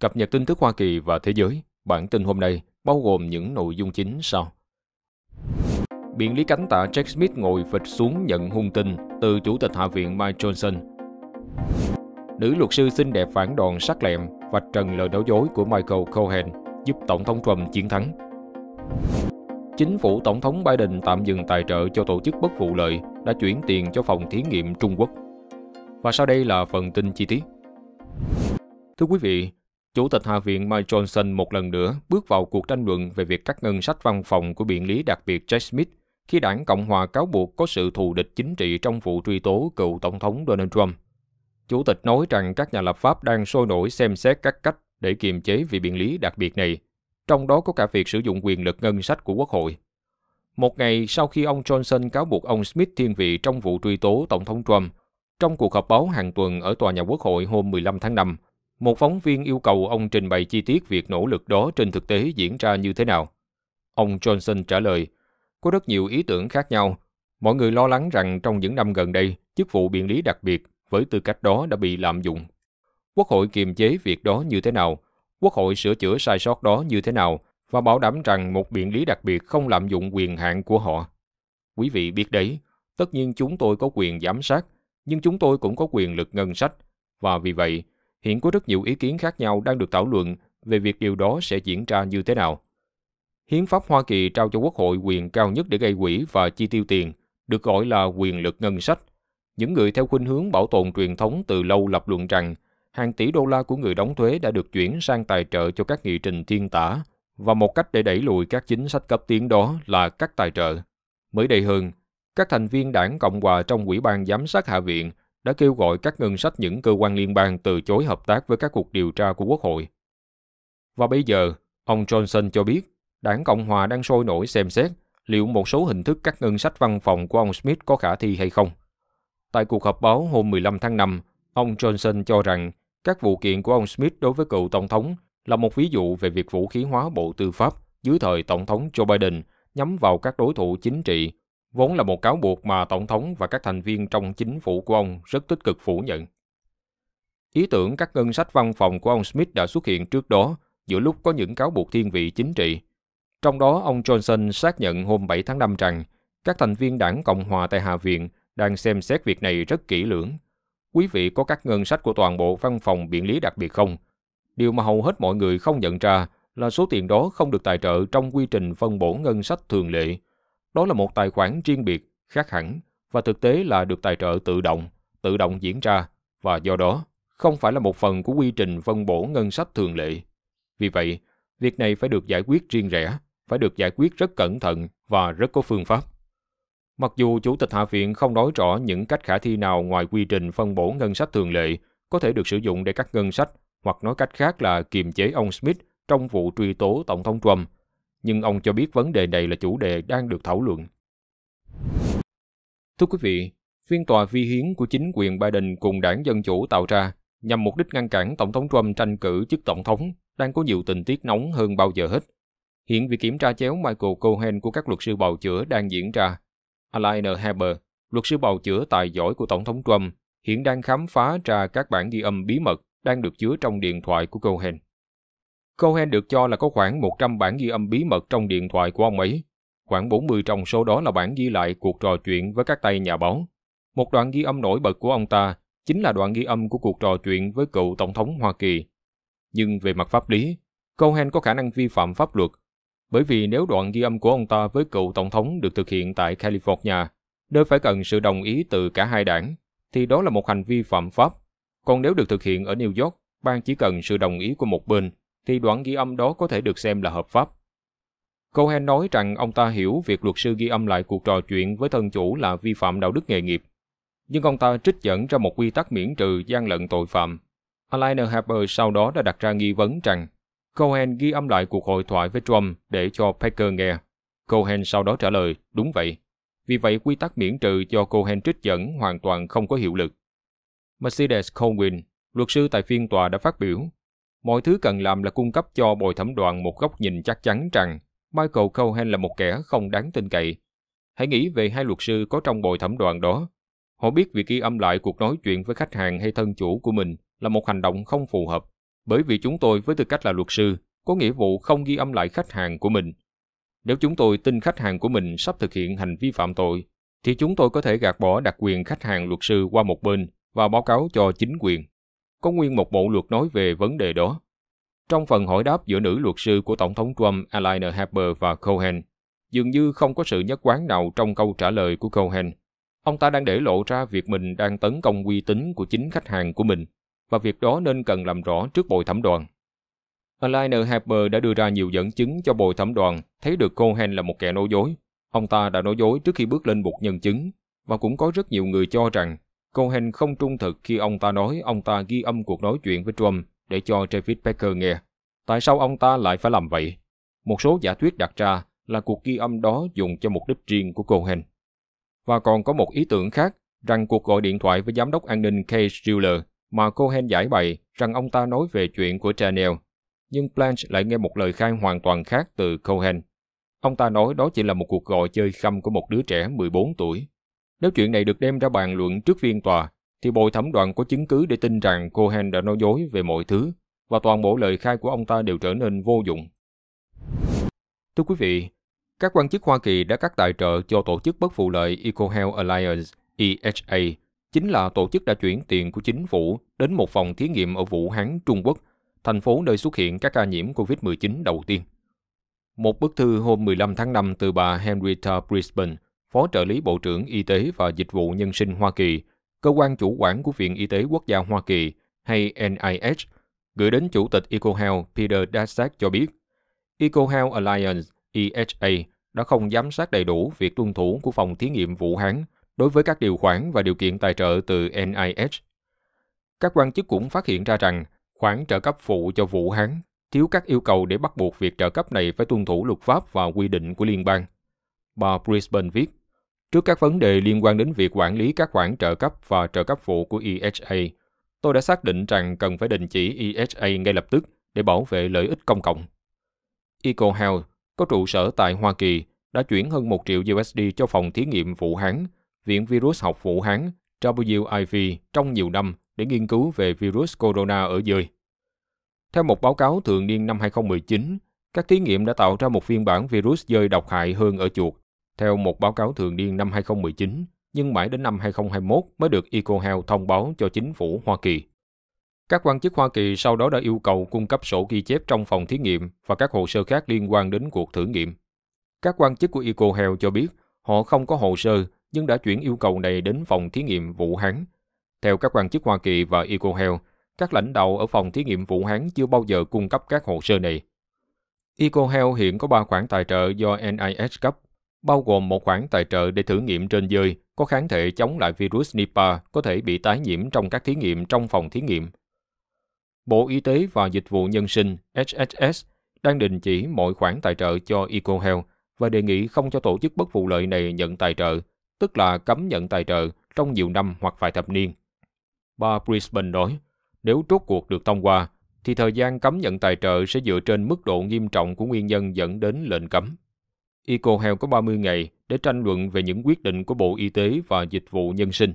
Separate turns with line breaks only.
Cập nhật tin tức Hoa Kỳ và thế giới, bản tin hôm nay bao gồm những nội dung chính sau. Biện lý cánh tả Jack Smith ngồi phịch xuống nhận hung tin từ Chủ tịch Hạ viện Mike Johnson. Nữ luật sư xinh đẹp phản đòn sắc lẹm và trần lời đấu dối của Michael Cohen giúp Tổng thống Trump chiến thắng. Chính phủ Tổng thống Biden tạm dừng tài trợ cho tổ chức bất vụ lợi đã chuyển tiền cho phòng thí nghiệm Trung Quốc. Và sau đây là phần tin chi tiết. Thưa quý vị, Chủ tịch Hạ viện Mike Johnson một lần nữa bước vào cuộc tranh luận về việc cắt ngân sách văn phòng của biện lý đặc biệt Jack Smith khi đảng Cộng hòa cáo buộc có sự thù địch chính trị trong vụ truy tố cựu Tổng thống Donald Trump. Chủ tịch nói rằng các nhà lập pháp đang sôi nổi xem xét các cách để kiềm chế vị biện lý đặc biệt này, trong đó có cả việc sử dụng quyền lực ngân sách của Quốc hội. Một ngày sau khi ông Johnson cáo buộc ông Smith thiên vị trong vụ truy tố Tổng thống Trump, trong cuộc họp báo hàng tuần ở tòa nhà Quốc hội hôm 15 tháng 5, một phóng viên yêu cầu ông trình bày chi tiết việc nỗ lực đó trên thực tế diễn ra như thế nào. Ông Johnson trả lời, có rất nhiều ý tưởng khác nhau. Mọi người lo lắng rằng trong những năm gần đây, chức vụ biện lý đặc biệt với tư cách đó đã bị lạm dụng. Quốc hội kiềm chế việc đó như thế nào? Quốc hội sửa chữa sai sót đó như thế nào? Và bảo đảm rằng một biện lý đặc biệt không lạm dụng quyền hạn của họ. Quý vị biết đấy, tất nhiên chúng tôi có quyền giám sát, nhưng chúng tôi cũng có quyền lực ngân sách. Và vì vậy, Hiện có rất nhiều ý kiến khác nhau đang được thảo luận về việc điều đó sẽ diễn ra như thế nào. Hiến pháp Hoa Kỳ trao cho Quốc hội quyền cao nhất để gây quỹ và chi tiêu tiền, được gọi là quyền lực ngân sách. Những người theo khuynh hướng bảo tồn truyền thống từ lâu lập luận rằng hàng tỷ đô la của người đóng thuế đã được chuyển sang tài trợ cho các nghị trình thiên tả và một cách để đẩy lùi các chính sách cấp tiến đó là cắt tài trợ. Mới đây hơn, các thành viên đảng Cộng hòa trong Ủy ban Giám sát Hạ viện đã kêu gọi các ngân sách những cơ quan liên bang từ chối hợp tác với các cuộc điều tra của Quốc hội. Và bây giờ, ông Johnson cho biết đảng Cộng Hòa đang sôi nổi xem xét liệu một số hình thức cắt ngân sách văn phòng của ông Smith có khả thi hay không. Tại cuộc họp báo hôm 15 tháng 5, ông Johnson cho rằng các vụ kiện của ông Smith đối với cựu Tổng thống là một ví dụ về việc vũ khí hóa Bộ Tư pháp dưới thời Tổng thống Joe Biden nhắm vào các đối thủ chính trị vốn là một cáo buộc mà Tổng thống và các thành viên trong chính phủ của ông rất tích cực phủ nhận. Ý tưởng các ngân sách văn phòng của ông Smith đã xuất hiện trước đó giữa lúc có những cáo buộc thiên vị chính trị. Trong đó, ông Johnson xác nhận hôm 7 tháng 5 rằng các thành viên đảng Cộng hòa tại Hạ viện đang xem xét việc này rất kỹ lưỡng. Quý vị có các ngân sách của toàn bộ văn phòng biện lý đặc biệt không? Điều mà hầu hết mọi người không nhận ra là số tiền đó không được tài trợ trong quy trình phân bổ ngân sách thường lệ đó là một tài khoản riêng biệt, khác hẳn và thực tế là được tài trợ tự động, tự động diễn ra và do đó không phải là một phần của quy trình phân bổ ngân sách thường lệ. Vì vậy, việc này phải được giải quyết riêng rẽ, phải được giải quyết rất cẩn thận và rất có phương pháp. Mặc dù Chủ tịch Hạ viện không nói rõ những cách khả thi nào ngoài quy trình phân bổ ngân sách thường lệ có thể được sử dụng để cắt ngân sách hoặc nói cách khác là kiềm chế ông Smith trong vụ truy tố Tổng thống Trump nhưng ông cho biết vấn đề này là chủ đề đang được thảo luận. Thưa quý vị, phiên tòa vi hiến của chính quyền Biden cùng đảng Dân Chủ tạo ra nhằm mục đích ngăn cản Tổng thống Trump tranh cử chức Tổng thống đang có nhiều tình tiết nóng hơn bao giờ hết. Hiện việc kiểm tra chéo Michael Cohen của các luật sư bào chữa đang diễn ra. Alain Haber, luật sư bào chữa tài giỏi của Tổng thống Trump, hiện đang khám phá ra các bản ghi âm bí mật đang được chứa trong điện thoại của Cohen. Cohen được cho là có khoảng 100 bản ghi âm bí mật trong điện thoại của ông ấy. Khoảng 40 trong số đó là bản ghi lại cuộc trò chuyện với các tay nhà báo. Một đoạn ghi âm nổi bật của ông ta chính là đoạn ghi âm của cuộc trò chuyện với cựu Tổng thống Hoa Kỳ. Nhưng về mặt pháp lý, Cohen có khả năng vi phạm pháp luật bởi vì nếu đoạn ghi âm của ông ta với cựu Tổng thống được thực hiện tại California, nơi phải cần sự đồng ý từ cả hai đảng, thì đó là một hành vi phạm pháp. Còn nếu được thực hiện ở New York, bang chỉ cần sự đồng ý của một bên thì đoạn ghi âm đó có thể được xem là hợp pháp. Cohen nói rằng ông ta hiểu việc luật sư ghi âm lại cuộc trò chuyện với thân chủ là vi phạm đạo đức nghề nghiệp. Nhưng ông ta trích dẫn ra một quy tắc miễn trừ gian lận tội phạm. Alain Harper sau đó đã đặt ra nghi vấn rằng Cohen ghi âm lại cuộc hội thoại với Trump để cho Packer nghe. Cohen sau đó trả lời, đúng vậy. Vì vậy, quy tắc miễn trừ cho Cohen trích dẫn hoàn toàn không có hiệu lực. Mercedes Cohen, luật sư tại phiên tòa đã phát biểu, Mọi thứ cần làm là cung cấp cho bồi thẩm đoàn một góc nhìn chắc chắn rằng Michael Cohen là một kẻ không đáng tin cậy. Hãy nghĩ về hai luật sư có trong bồi thẩm đoàn đó. Họ biết việc ghi âm lại cuộc nói chuyện với khách hàng hay thân chủ của mình là một hành động không phù hợp, bởi vì chúng tôi với tư cách là luật sư có nghĩa vụ không ghi âm lại khách hàng của mình. Nếu chúng tôi tin khách hàng của mình sắp thực hiện hành vi phạm tội, thì chúng tôi có thể gạt bỏ đặc quyền khách hàng luật sư qua một bên và báo cáo cho chính quyền có nguyên một bộ luật nói về vấn đề đó. Trong phần hỏi đáp giữa nữ luật sư của Tổng thống Trump Alina Harper và Cohen, dường như không có sự nhất quán nào trong câu trả lời của Cohen. Ông ta đang để lộ ra việc mình đang tấn công uy tín của chính khách hàng của mình và việc đó nên cần làm rõ trước bồi thẩm đoàn. Alina Harper đã đưa ra nhiều dẫn chứng cho bồi thẩm đoàn thấy được Cohen là một kẻ nói dối. Ông ta đã nói dối trước khi bước lên bục nhân chứng và cũng có rất nhiều người cho rằng Cohen không trung thực khi ông ta nói ông ta ghi âm cuộc nói chuyện với Trump để cho David Becker nghe. Tại sao ông ta lại phải làm vậy? Một số giả thuyết đặt ra là cuộc ghi âm đó dùng cho mục đích riêng của Cohen. Và còn có một ý tưởng khác rằng cuộc gọi điện thoại với giám đốc an ninh Case Shiller mà Cohen giải bày rằng ông ta nói về chuyện của Chanel. Nhưng Blanche lại nghe một lời khai hoàn toàn khác từ Cohen. Ông ta nói đó chỉ là một cuộc gọi chơi khăm của một đứa trẻ 14 tuổi. Nếu chuyện này được đem ra bàn luận trước phiên tòa, thì bồi thẩm đoàn có chứng cứ để tin rằng Cohen đã nói dối về mọi thứ và toàn bộ lời khai của ông ta đều trở nên vô dụng. Thưa quý vị, các quan chức Hoa Kỳ đã cắt tài trợ cho tổ chức bất phụ lợi EcoHealth Alliance EHA, chính là tổ chức đã chuyển tiền của chính phủ đến một phòng thí nghiệm ở Vũ Hán, Trung Quốc, thành phố nơi xuất hiện các ca nhiễm COVID-19 đầu tiên. Một bức thư hôm 15 tháng 5 từ bà Henrietta Brisbane, Phó trợ lý Bộ trưởng Y tế và Dịch vụ Nhân sinh Hoa Kỳ, cơ quan chủ quản của Viện Y tế Quốc gia Hoa Kỳ hay NIH, gửi đến Chủ tịch EcoHealth Peter Daszak cho biết, EcoHealth Alliance EHA đã không giám sát đầy đủ việc tuân thủ của phòng thí nghiệm Vũ Hán đối với các điều khoản và điều kiện tài trợ từ NIH. Các quan chức cũng phát hiện ra rằng khoản trợ cấp phụ cho Vũ Hán thiếu các yêu cầu để bắt buộc việc trợ cấp này phải tuân thủ luật pháp và quy định của liên bang. Bà Brisbane viết, Trước các vấn đề liên quan đến việc quản lý các khoản trợ cấp và trợ cấp phụ của EHA, tôi đã xác định rằng cần phải đình chỉ EHA ngay lập tức để bảo vệ lợi ích công cộng. Eco Health có trụ sở tại Hoa Kỳ đã chuyển hơn 1 triệu USD cho phòng thí nghiệm Vũ Hán, Viện Virus học Vũ Hán WIV trong nhiều năm để nghiên cứu về virus corona ở dơi. Theo một báo cáo thường niên năm 2019, các thí nghiệm đã tạo ra một phiên bản virus dơi độc hại hơn ở chuột theo một báo cáo thường niên năm 2019, nhưng mãi đến năm 2021 mới được EcoHealth thông báo cho chính phủ Hoa Kỳ. Các quan chức Hoa Kỳ sau đó đã yêu cầu cung cấp sổ ghi chép trong phòng thí nghiệm và các hồ sơ khác liên quan đến cuộc thử nghiệm. Các quan chức của EcoHealth cho biết họ không có hồ sơ nhưng đã chuyển yêu cầu này đến phòng thí nghiệm Vũ Hán. Theo các quan chức Hoa Kỳ và EcoHealth, các lãnh đạo ở phòng thí nghiệm Vũ Hán chưa bao giờ cung cấp các hồ sơ này. EcoHealth hiện có 3 khoản tài trợ do NIH cấp bao gồm một khoản tài trợ để thử nghiệm trên dơi có kháng thể chống lại virus Nipah có thể bị tái nhiễm trong các thí nghiệm trong phòng thí nghiệm. Bộ Y tế và Dịch vụ Nhân sinh HHS đang đình chỉ mọi khoản tài trợ cho EcoHealth và đề nghị không cho tổ chức bất vụ lợi này nhận tài trợ, tức là cấm nhận tài trợ trong nhiều năm hoặc vài thập niên. Bà Brisbane nói, nếu rốt cuộc được thông qua, thì thời gian cấm nhận tài trợ sẽ dựa trên mức độ nghiêm trọng của nguyên nhân dẫn đến lệnh cấm. EcoHealth có 30 ngày để tranh luận về những quyết định của Bộ Y tế và Dịch vụ Nhân sinh.